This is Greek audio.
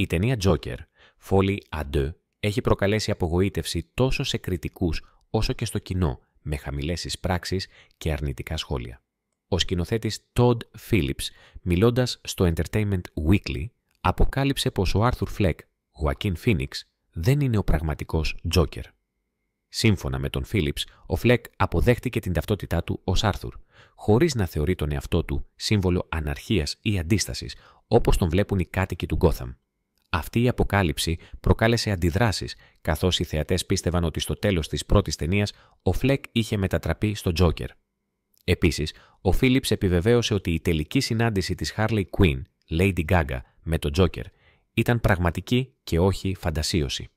Η ταινία Joker, Folly à deux, έχει προκαλέσει απογοήτευση τόσο σε κριτικούς όσο και στο κοινό, με χαμηλές εισπράξεις και αρνητικά σχόλια. Ο σκηνοθέτης Todd Phillips, μιλώντας στο Entertainment Weekly, αποκάλυψε πως ο Άρθουρ Φλεκ, Joaquin Phoenix, δεν είναι ο πραγματικός Joker. Σύμφωνα με τον Phillips, ο Φλεκ αποδέχτηκε την ταυτότητά του ως Άρθουρ, χωρίς να θεωρεί τον εαυτό του σύμβολο αναρχίας ή αντίστασης, όπως τον βλέπουν οι κάτοικοι του Gotham. Αυτή η αποκάλυψη προκάλεσε αντιδράσεις, καθώς οι θεατές πίστευαν ότι στο τέλος της πρώτης ταινίας ο Φλεκ είχε μετατραπεί στο Τζόκερ. Επίσης, ο Φίλιπς επιβεβαίωσε ότι η τελική συνάντηση της Harley Quinn, Lady Gaga, με τον Τζόκερ ήταν πραγματική και όχι φαντασίωση.